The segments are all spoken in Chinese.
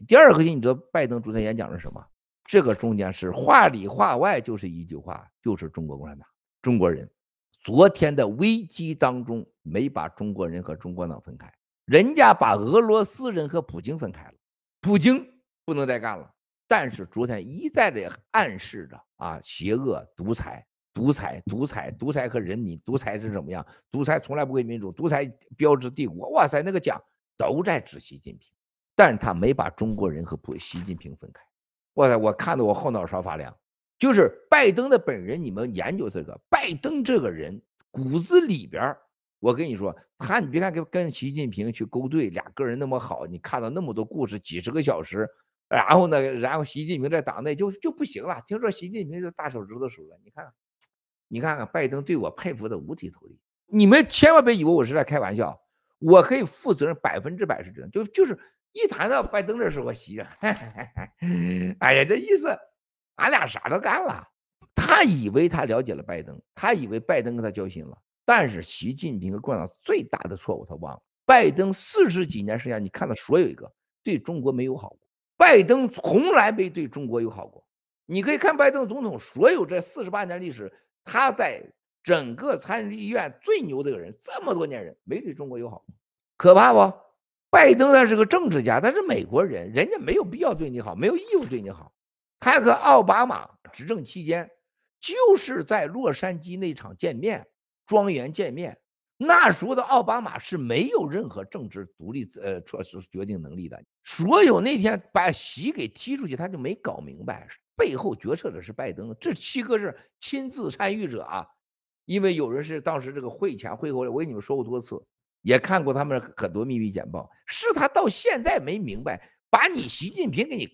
第二核心，你知道拜登昨天演讲是什么？这个中间是话里话外就是一句话，就是中国共产党、中国人。昨天的危机当中，没把中国人和中国党分开，人家把俄罗斯人和普京分开了。普京不能再干了，但是昨天一再的暗示着啊，邪恶、独裁、独裁、独裁、独裁和人民，独裁是怎么样？独裁从来不会民主，独裁标志帝国。哇塞，那个奖都在指习近平。但是他没把中国人和普习近平分开，我操！我看得我后脑勺发凉。就是拜登的本人，你们研究这个，拜登这个人骨子里边我跟你说，他你别看跟跟习近平去勾兑，俩个人那么好，你看到那么多故事，几十个小时，然后呢，然后习近平在党内就就不行了。听说习近平就大手指头数了，你看看，你看看拜登对我佩服的五体投地。你们千万别以为我是在开玩笑，我可以负责任，百分之百是真就就是。一谈到拜登，那是我习呀，哎呀，这意思，俺俩啥都干了。他以为他了解了拜登，他以为拜登跟他交心了。但是习近平和共产党最大的错误，他忘了。拜登四十几年时间，你看到所有一个对中国没有好过。拜登从来没对中国有好过。你可以看拜登总统所有这四十八年历史，他在整个参议院最牛的个人，这么多年人没对中国有好过，可怕不？拜登他是个政治家，他是美国人，人家没有必要对你好，没有义务对你好。他和奥巴马执政期间，就是在洛杉矶那场见面，庄园见面，那时候的奥巴马是没有任何政治独立呃措施决定能力的。所有那天把席给踢出去，他就没搞明白背后决策者是拜登。这七个是亲自参与者啊，因为有人是当时这个会前会后，我跟你们说过多次。也看过他们很多秘密简报，是他到现在没明白，把你习近平给你，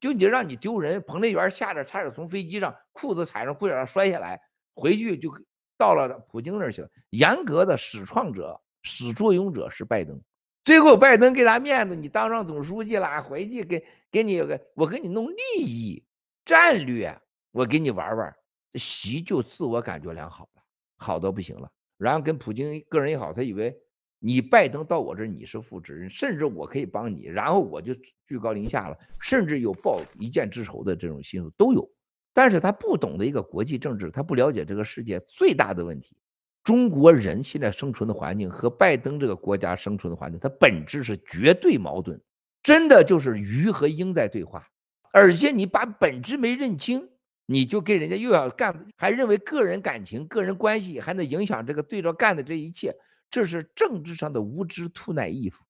就你让你丢人，彭丽媛吓得差点从飞机上裤子踩上裤脚上摔下来，回去就到了普京那儿去了。严格的始创者、始作俑者是拜登，最后拜登给他面子，你当上总书记了，回去给给你我给你弄利益战略，我给你玩玩，习就自我感觉良好了，好到不行了，然后跟普京个人也好，他以为。你拜登到我这，你是副职，甚至我可以帮你，然后我就居高临下了，甚至有报一箭之仇的这种心思都有。但是他不懂得一个国际政治，他不了解这个世界最大的问题。中国人现在生存的环境和拜登这个国家生存的环境，它本质是绝对矛盾，真的就是鱼和鹰在对话。而且你把本质没认清，你就跟人家又要干，还认为个人感情、个人关系还能影响这个对着干的这一切。这是政治上的无知，吐奶衣服。